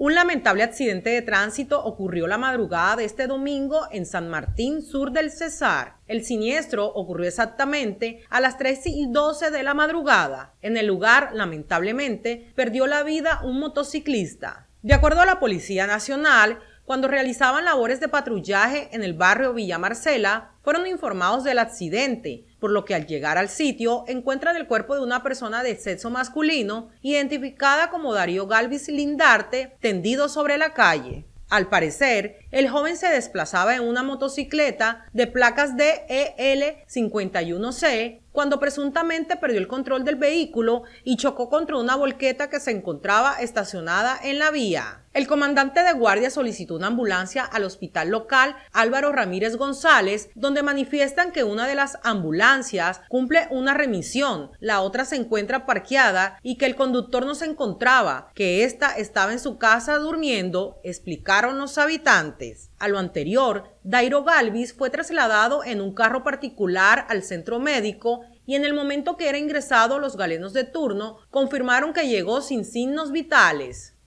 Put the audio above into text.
Un lamentable accidente de tránsito ocurrió la madrugada de este domingo en San Martín, sur del Cesar. El siniestro ocurrió exactamente a las 3 y 12 de la madrugada. En el lugar, lamentablemente, perdió la vida un motociclista. De acuerdo a la Policía Nacional, cuando realizaban labores de patrullaje en el barrio Villa Marcela, fueron informados del accidente, por lo que al llegar al sitio encuentran el cuerpo de una persona de sexo masculino, identificada como Darío Galvis Lindarte, tendido sobre la calle. Al parecer, el joven se desplazaba en una motocicleta de placas DEL e 51C cuando presuntamente perdió el control del vehículo y chocó contra una volqueta que se encontraba estacionada en la vía. El comandante de guardia solicitó una ambulancia al hospital local Álvaro Ramírez González, donde manifiestan que una de las ambulancias cumple una remisión, la otra se encuentra parqueada y que el conductor no se encontraba, que ésta estaba en su casa durmiendo, explicaron los habitantes. A lo anterior, Dairo Galvis fue trasladado en un carro particular al centro médico y en el momento que era ingresado los galenos de turno confirmaron que llegó sin signos vitales.